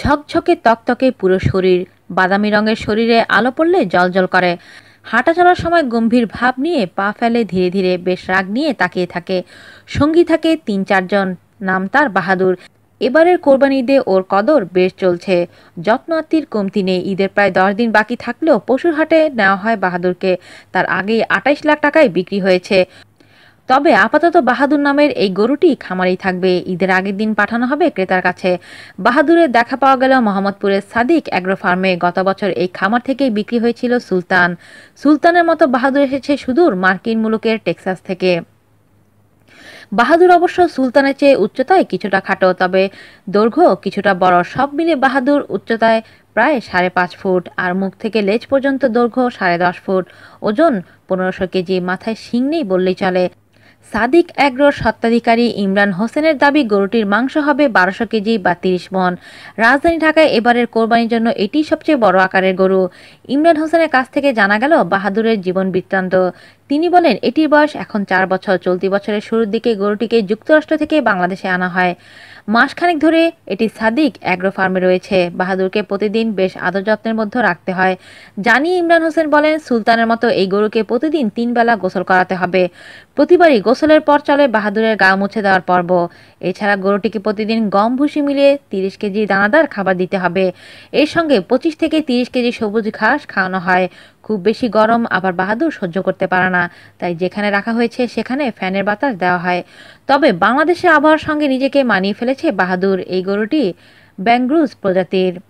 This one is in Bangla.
ঝকঝকে তকতকে পুরো শরীর বাদামি রঙের শরীরে আলো পড়লে জলজল করে হাঁটা চলার সময় গম্ভীর ভাব নিয়ে পা ফেলে ধীরে ধীরে বেশ রাগ নিয়ে তাকিয়ে থাকে সঙ্গী থাকে তিন চারজন নাম তার বাহাদুর এবারের কোরবানি ঈদে ওর কদর বেশ চলছে যত্ন আত্মীর কমতি নেই ঈদের প্রায় দশ দিন বাকি থাকলেও পশুর হাটে নেওয়া হয় বাহাদুরকে তার আগেই আটাইশ লাখ টাকায় বিক্রি হয়েছে তবে আপাতত বাহাদুর নামের এই গরুটি খামারেই থাকবে ঈদের আগের দিন পাঠানো হবে ক্রেতার কাছে বাহাদুরের দেখা পাওয়া গেল মোহাম্মদপুরের সাদিক অ্যাগ্রো ফার্মে গত বছর এই খামার থেকেই বিক্রি হয়েছিল সুলতান সুলতানের মতো বাহাদুর এসেছে সুদূর মার্কিন মুলুকের টেক্সাস থেকে বাহাদুর অবশ্য সুলতানের চেয়ে উচ্চতায় কিছুটা খাটো তবে দৈর্ঘ্য কিছুটা বড় সব মিলে বাহাদুর উচ্চতায় প্রায় সাড়ে পাঁচ ফুট আর মুখ থেকে লেজ পর্যন্ত দৈর্ঘ্য সাড়ে দশ ফুট ওজন পনেরোশো কেজি মাথায় শিং নেই বললেই চলে সাদিক অ্যাগ্রোর স্বত্বাধিকারী ইমরান হোসেনের দাবি গরুটির মাংস হবে বারোশো কেজি বা তিরিশ মন রাজধানী ঢাকায় এবারের কোরবানির জন্য এটি সবচেয়ে বড় আকারের গরু ইমরান হোসেনের কাছ থেকে জানা গেল বাহাদুরের জীবন বৃত্তান্ত তিনি বলেন এটির বয়স এখন চার বছর চলতি বছরের শুরুর দিকে গরুটিকে যুক্তরাষ্ট্র থেকে বাংলাদেশে আনা হয় মাসখানেক ধরে এটি সাদিক অ্যাগ্রো ফার্মে রয়েছে বাহাদুরকে প্রতিদিন বেশ আদর যত্নের মধ্যে রাখতে হয় জানি ইমরান হোসেন বলেন সুলতানের মতো এই গরুকে প্রতিদিন তিন বেলা গোসল করাতে হবে প্রতিবারই গোসল গোসলের পর চলে বাহাদুরের গা মুছে দেওয়ার পর্ব এছাড়া গরুটিকে প্রতিদিন গম ভুসি মিলিয়ে তিরিশ কেজি দানাদার খাবার দিতে হবে এর সঙ্গে পঁচিশ থেকে তিরিশ কেজি সবুজ ঘাস খাওয়ানো হয় খুব বেশি গরম আবার বাহাদুর সহ্য করতে পারে না তাই যেখানে রাখা হয়েছে সেখানে ফ্যানের বাতাস দেওয়া হয় তবে বাংলাদেশের আবহাওয়ার সঙ্গে নিজেকে মানিয়ে ফেলেছে বাহাদুর এই গরুটি ব্যাংগ্রুজ প্রজাতির